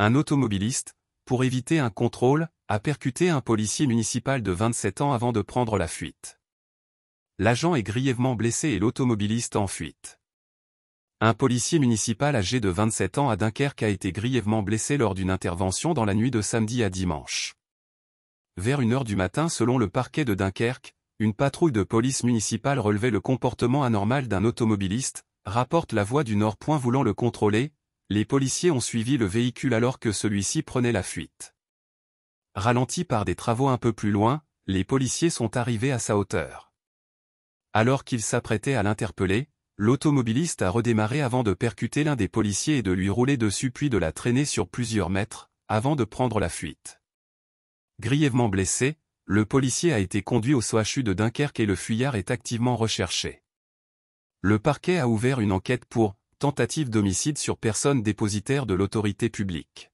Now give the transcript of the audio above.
Un automobiliste, pour éviter un contrôle, a percuté un policier municipal de 27 ans avant de prendre la fuite. L'agent est grièvement blessé et l'automobiliste en fuite. Un policier municipal âgé de 27 ans à Dunkerque a été grièvement blessé lors d'une intervention dans la nuit de samedi à dimanche. Vers une heure du matin selon le parquet de Dunkerque, une patrouille de police municipale relevait le comportement anormal d'un automobiliste, rapporte la voix du Nord. Point voulant le contrôler, les policiers ont suivi le véhicule alors que celui-ci prenait la fuite. Ralenti par des travaux un peu plus loin, les policiers sont arrivés à sa hauteur. Alors qu'ils s'apprêtaient à l'interpeller, l'automobiliste a redémarré avant de percuter l'un des policiers et de lui rouler dessus puis de la traîner sur plusieurs mètres, avant de prendre la fuite. Grièvement blessé, le policier a été conduit au SOHU de Dunkerque et le fuyard est activement recherché. Le parquet a ouvert une enquête pour tentative d'homicide sur personne dépositaire de l'autorité publique.